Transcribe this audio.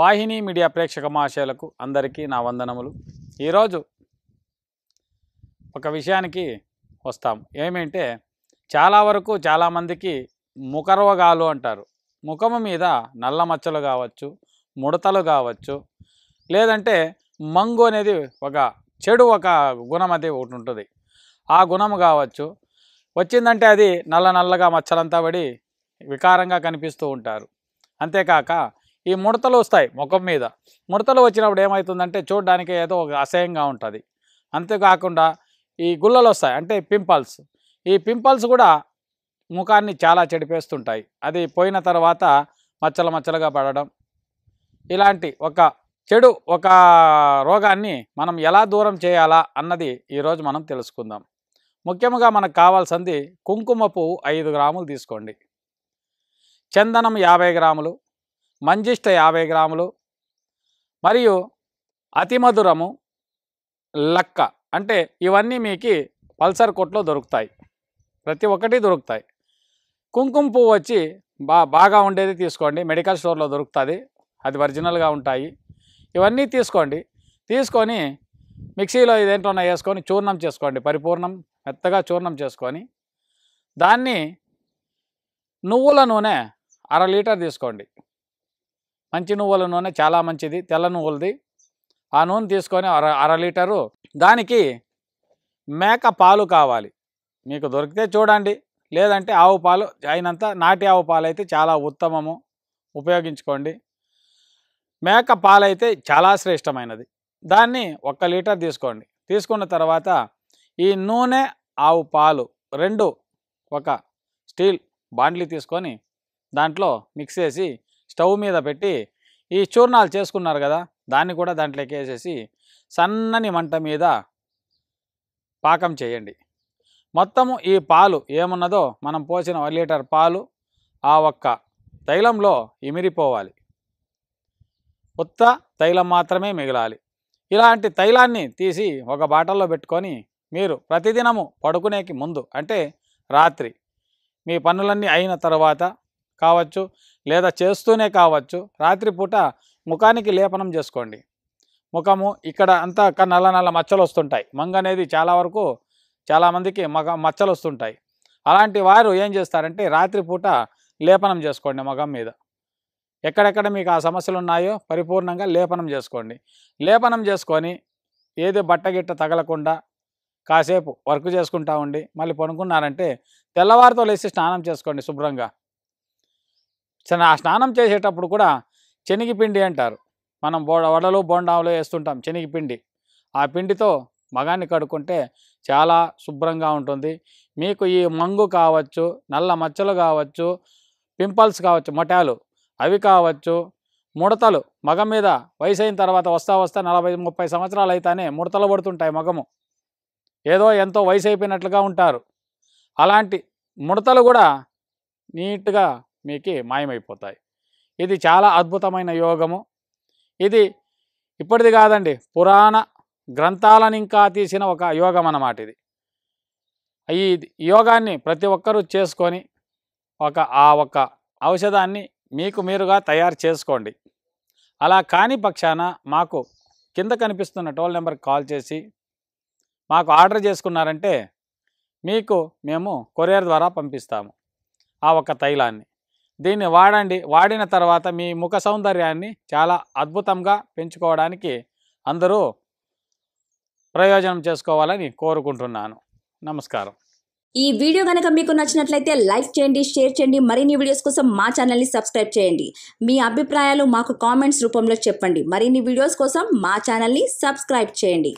వాహిని media ప్రేక్షక మహాశయులకు అందరికీ నా వందనములు ఈరోజు ఒక విషయానికి వస్తాము ఏమంటే చాలా వరకు చాలామందికి ముఖరోగాలు అంటారు ముఖము మీద నల్ల మచ్చలు కావచ్చు ముడతలు కావచ్చు లేదంటే మంగు అనేది ఒక చెడు ఒక గుణం అది ఒకటి ఉంటుంది ఆ గుణం కావచ్చు వచ్చిందంటే అది నల్ల నల్లగా మచ్చలంతా పడి వికారంగా కనిపిస్తూ ఉంటారు అంతేకాక ఈ ముడతలు వస్తాయి ముఖం మీద ముడతలు వచ్చినప్పుడు ఏమవుతుందంటే చూడడానికి ఏదో ఒక అసహ్యంగా ఉంటుంది అంతేకాకుండా ఈ గుల్లలు వస్తాయి అంటే పింపుల్స్ ఈ పింపుల్స్ కూడా ముఖాన్ని చాలా చెడిపేస్తుంటాయి అది పోయిన తర్వాత మచ్చల మచ్చలుగా పడడం ఇలాంటి ఒక చెడు ఒక రోగాన్ని మనం ఎలా దూరం చేయాలా అన్నది ఈరోజు మనం తెలుసుకుందాం ముఖ్యంగా మనకు కావాల్సింది కుంకుమ పువ్వు ఐదు గ్రాములు తీసుకోండి చందనం యాభై గ్రాములు మంజిష్ట యాభై గ్రాములు మరియు అతిమధురము లక్క అంటే ఇవన్నీ మీకు పల్సర్ కొట్లో దొరుకుతాయి ప్రతి ఒక్కటి దొరుకుతాయి కుంకుమ పువ్వు వచ్చి బా బాగా ఉండేది తీసుకోండి మెడికల్ స్టోర్లో దొరుకుతుంది అది ఒరిజినల్గా ఉంటాయి ఇవన్నీ తీసుకోండి తీసుకొని మిక్సీలో ఇదేంటన్నా వేసుకొని చూర్ణం చేసుకోండి పరిపూర్ణం మెత్తగా చూర్ణం చేసుకొని దాన్ని నువ్వుల నూనె అర లీటర్ తీసుకోండి మంచి నువ్వుల నూనె చాలా మంచిది తెల్ల నువ్వులది ఆ నూనె తీసుకొని అర అర లీటరు దానికి మేక పాలు కావాలి మీకు దొరికితే చూడండి లేదంటే ఆవు పాలు అయినంత నాటి ఆవు పాలు అయితే చాలా ఉత్తమము ఉపయోగించుకోండి మేక పాలైతే చాలా శ్రేష్టమైనది దాన్ని ఒక్క లీటర్ తీసుకోండి తీసుకున్న తర్వాత ఈ నూనె ఆవు పాలు రెండు ఒక స్టీల్ బాండ్లీ తీసుకొని దాంట్లో మిక్స్ చేసి స్టవ్ మీద పెట్టి ఈ చూర్ణాలు చేసుకున్నారు కదా దాన్ని కూడా దాంట్లోకి వేసేసి సన్నని మంట మీద పాకం చేయండి మొత్తము ఈ పాలు ఏమున్నదో మనం పోసిన వన్ లీటర్ పాలు ఆ ఒక్క తైలంలో ఇమిరిపోవాలి ఉత్త తైలం మాత్రమే మిగలాలి ఇలాంటి తైలాన్ని తీసి ఒక బాటల్లో పెట్టుకొని మీరు ప్రతిదినము పడుకునేకి ముందు అంటే రాత్రి మీ పనులన్నీ అయిన తర్వాత కావచ్చు లేదా చేస్తూనే కావచ్చు రాత్రిపూట ముఖానికి లేపనం చేసుకోండి ముఖము ఇక్కడ అంతా నల్ల నల్ల మచ్చలు వస్తుంటాయి మంగ అనేది చాలా వరకు చాలామందికి మగ మచ్చలు వస్తుంటాయి అలాంటి వారు ఏం చేస్తారంటే రాత్రిపూట లేపనం చేసుకోండి మగం మీద ఎక్కడెక్కడ మీకు ఆ సమస్యలు ఉన్నాయో పరిపూర్ణంగా లేపనం చేసుకోండి లేపనం చేసుకొని ఏది బట్టగిట్ట తగలకుండా కాసేపు వర్క్ చేసుకుంటా ఉండి మళ్ళీ పనుకున్నారంటే తెల్లవారితో లేచి స్నానం చేసుకోండి శుభ్రంగా ఆ స్నానం చేసేటప్పుడు కూడా శనగపిండి అంటారు మనం బోడ వడలు బోండాలు వేస్తుంటాం శనగపిండి ఆ పిండితో మగాన్ని కడుక్కుంటే చాలా శుభ్రంగా ఉంటుంది మీకు ఈ మంగు కావచ్చు నల్ల మచ్చలు కావచ్చు పింపుల్స్ కావచ్చు మొటాలు అవి కావచ్చు ముడతలు మగ మీద వయసు అయిన తర్వాత వస్తా వస్తా నలభై ముప్పై సంవత్సరాలు అయితేనే ముడతలు పడుతుంటాయి మగము ఏదో ఎంతో వయసు అయిపోయినట్లుగా ఉంటారు అలాంటి ముడతలు కూడా నీట్గా మీకు మాయమైపోతాయి ఇది చాలా అద్భుతమైన యోగము ఇది ఇప్పటిది కాదండి పురాణ గ్రంథాలను ఇంకా తీసిన ఒక యోగం అన్నమాట ఇది ఈ యోగాన్ని ప్రతి ఒక్కరూ చేసుకొని ఒక ఆ ఒక ఔషధాన్ని మీకు మీరుగా తయారు చేసుకోండి అలా కాని పక్షాన మాకు కింద కనిపిస్తున్న టోల్ నెంబర్కి కాల్ చేసి మాకు ఆర్డర్ చేసుకున్నారంటే మీకు మేము కొరియర్ ద్వారా పంపిస్తాము ఆ ఒక తైలాన్ని దీన్ని వాడండి వాడిన తర్వాత మీ ముఖ సౌందర్యాన్ని చాలా అద్భుతంగా పెంచుకోవడానికి అందరూ ప్రయోజనం చేసుకోవాలని కోరుకుంటున్నాను నమస్కారం ఈ వీడియో కనుక మీకు నచ్చినట్లయితే లైక్ చేయండి షేర్ చేయండి మరిన్ని వీడియోస్ కోసం మా ఛానల్ని సబ్స్క్రైబ్ చేయండి మీ అభిప్రాయాలు మాకు కామెంట్స్ రూపంలో చెప్పండి మరిన్ని వీడియోస్ కోసం మా ఛానల్ని సబ్స్క్రైబ్ చేయండి